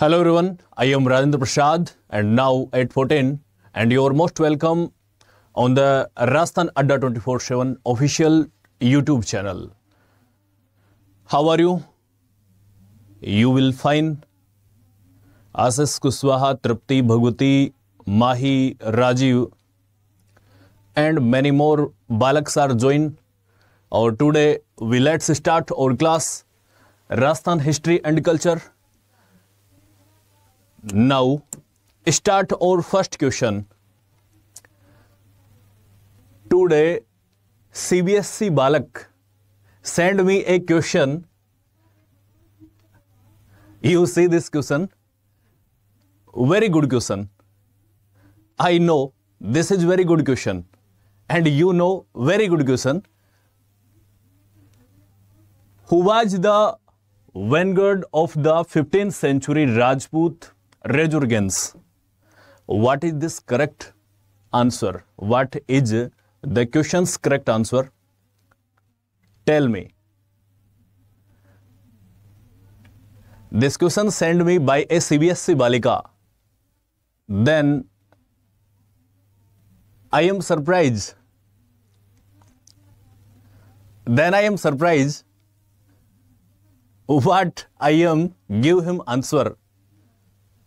Hello everyone, I am Rajendra Prasad and now at 14 and you're most welcome on the Rajasthan Adda 24-7 official YouTube channel. How are you? You will find Asas Kuswaha, Tripti Bhagwati, Mahi, Rajiv and many more Balaks are joined. Or today we let's start our class Rajasthan History and Culture. Now start our first question today CBSE बालक send me a question you see this question very good question I know this is very good question and you know very good question who the vanguard of the fifteen century Rajput resurgence what is this correct answer what is the question correct answer tell me this question send me by a CBSE बालिका then I am surprise then I am surprise what I am give him answer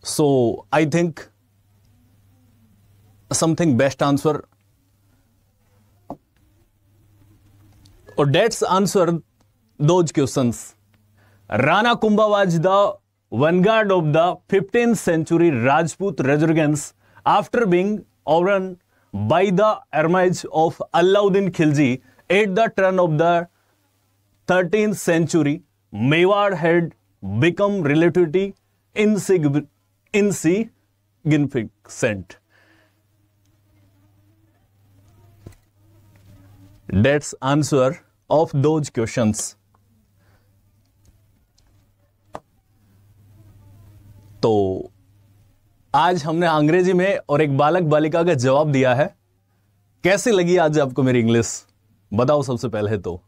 So I think something best answer or that's answered those questions. Rana Kumbha was the vanguard of the 15th century Rajput resurgence after being overrun by the armies of Alauddin Khilji at the turn of the 13th century. Mewar had become relatively insignificant in that's answer of those That's तो आज हमने अंग्रेजी में और एक बालक बालिका का जवाब दिया है कैसे लगी आज आपको मेरी इंग्लिश बताओ सबसे पहले तो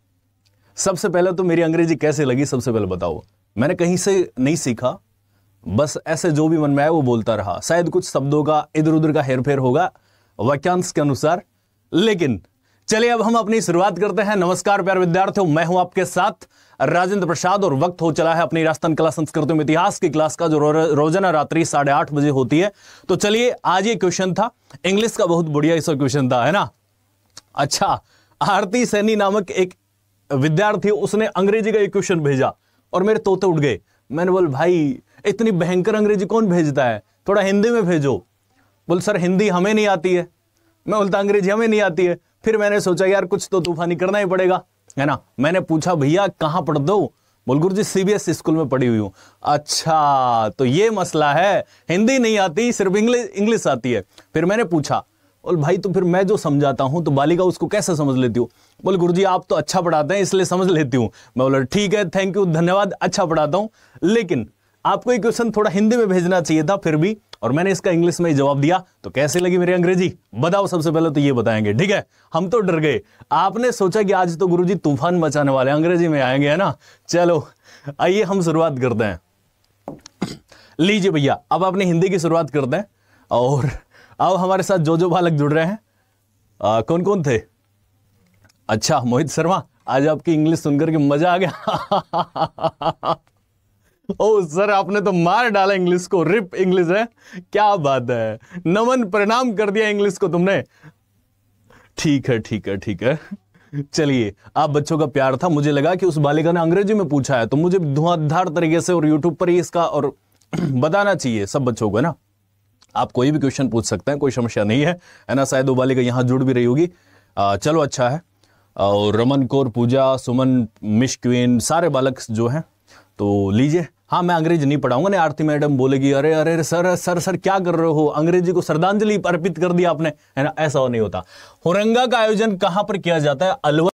सबसे पहले तो मेरी अंग्रेजी कैसे लगी सबसे पहले बताओ मैंने कहीं से नहीं सीखा बस ऐसे जो भी मन में आए वो बोलता रहा शायद कुछ शब्दों का इधर उधर का हेर फेर होगा वाक्यांश के अनुसार लेकिन चलिए अब हम अपनी शुरुआत करते हैं नमस्कार प्यार विद्यार्थियों मैं हूं आपके साथ राजेंद्र प्रसाद और वक्त हो चला है अपनी राजस्थान कला संस्कृति में इतिहास की क्लास का जो रोजाना रात्रि साढ़े आठ बजे होती है तो चलिए आज ये क्वेश्चन था इंग्लिश का बहुत बढ़िया इस क्वेश्चन था है ना अच्छा आरती सैनी नामक एक विद्यार्थी उसने अंग्रेजी का एक क्वेश्चन भेजा और मेरे तोते उठ गए मैंने बोल भाई इतनी भयंकर अंग्रेजी कौन भेजता है थोड़ा हिंदी में भेजो बोल सर हिंदी हमें नहीं आती है मैं बोलता अंग्रेजी हमें नहीं आती है फिर मैंने सोचा यार कुछ तो तूफानी करना ही पड़ेगा है ना मैंने पूछा भैया कहाँ पढ़ दो बोल गुरु जी सीबीएसई स्कूल में पढ़ी हुई हूँ अच्छा तो ये मसला है हिंदी नहीं आती सिर्फ इंग्लिश इंग्लिश आती है फिर मैंने पूछा बोल भाई तो फिर मैं जो समझाता हूँ तो बालिका उसको कैसे समझ लेती हो बोले गुरु जी आप तो अच्छा पढ़ाते हैं इसलिए समझ लेती हूँ मैं बोला ठीक है थैंक यू धन्यवाद अच्छा पढ़ाता हूँ लेकिन आपको ये क्वेश्चन थोड़ा हिंदी में भेजना चाहिए था फिर भी और मैंने इसका इंग्लिश में जवाब दिया तो कैसे लगी मेरी अंग्रेजी बताओ सबसे पहले तो ये बताएंगे ठीक है हम तो डर गए आपने सोचा कि आज तो गुरुजी तूफान मचाने वाले अंग्रेजी में आएंगे है ना चलो आइए हम शुरुआत करते हैं लीजिए भैया अब आपने हिंदी की शुरुआत करते हैं और अब हमारे साथ जो जो बालक जुड़ रहे हैं आ, कौन कौन थे अच्छा मोहित शर्मा आज आपकी इंग्लिश सुनकर के मजा आ गया ओ सर आपने तो मार डाला इंग्लिश को रिप इंग्लिश है क्या बात है नमन प्रणाम कर दिया इंग्लिश को तुमने ठीक है ठीक है ठीक है चलिए आप बच्चों का प्यार था मुझे लगा कि उस बालिका ने अंग्रेजी में पूछा है तो मुझे धुआंधार तरीके से और यूट्यूब पर ही इसका और बताना चाहिए सब बच्चों को ना आप कोई भी क्वेश्चन पूछ सकते हैं कोई समस्या नहीं है है ना शायद उबाली का यहाँ जुड़ भी रही होगी चलो अच्छा है और रमन कौर पूजा सुमन मिश क्वीन सारे बालक जो हैं तो लीजिए हाँ मैं अंग्रेजी नहीं पढ़ाऊंगा ना आरती मैडम बोलेगी अरे अरे सर सर सर क्या कर रहे हो अंग्रेजी को श्रद्धांजलि अर्पित कर दिया आपने है ना ऐसा नहीं होता हुरंगा का आयोजन कहाँ पर किया जाता है अलवर